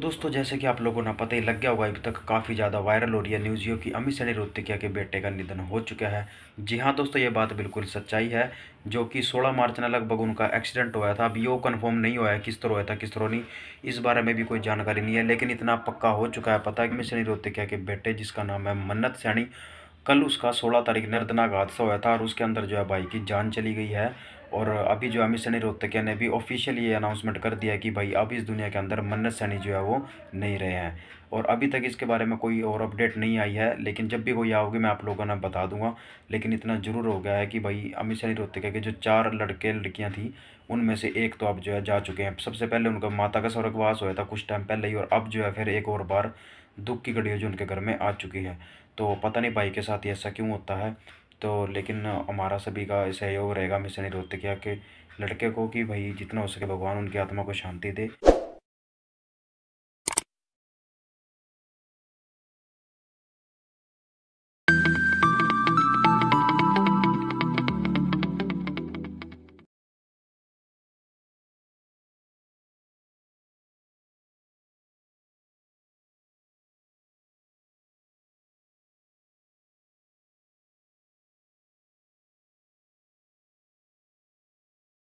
दोस्तों जैसे कि आप लोगों ने पता ही लग गया होगा अभी तक काफ़ी ज़्यादा वायरल हो रही है न्यूज़ यो की अमित सैनी रोहतिकिया के बेटे का निधन हो चुका है जी हाँ दोस्तों ये बात बिल्कुल सच्चाई है जो कि 16 मार्च ने लगभग उनका एक्सीडेंट हुआ था अभी यो कन्फर्म नहीं हुआ है किस तरह हुआ था किस तरह नहीं इस बारे में भी कोई जानकारी नहीं है लेकिन इतना पक्का हो चुका है पता है अमित सैनी रोहतिकिया के बेटे जिसका नाम है मन्नत सैनी कल उसका सोलह तारीख निर्दनाक हादसा हुआ था और उसके अंदर जो है भाई की जान चली गई है और अभी जो है अमित सनी रोहतकिया ने भी ऑफिशियली ये अनाउंसमेंट कर दिया कि भाई अब इस दुनिया के अंदर मन्नत सैनी जो है वो नहीं रहे हैं और अभी तक इसके बारे में कोई और अपडेट नहीं आई है लेकिन जब भी कोई आओगे मैं आप लोगों ने बता दूंगा लेकिन इतना ज़रूर हो गया है कि भाई अमित सनी रोहतकिया के जो चार लड़के लड़कियाँ थी उनमें से एक तो अब जो है जा चुके हैं सबसे पहले उनका माता का स्वर्गवास हुआ था कुछ टाइम पहले ही और अब जो है फिर एक और बार दुख की घड़ी जो उनके घर में आ चुकी है तो पता नहीं भाई के साथ ऐसा क्यों होता है तो लेकिन हमारा सभी का सहयोग रहेगा मिशन रोहतकिया के लड़के को कि भाई जितना हो सके भगवान उनकी आत्मा को शांति दे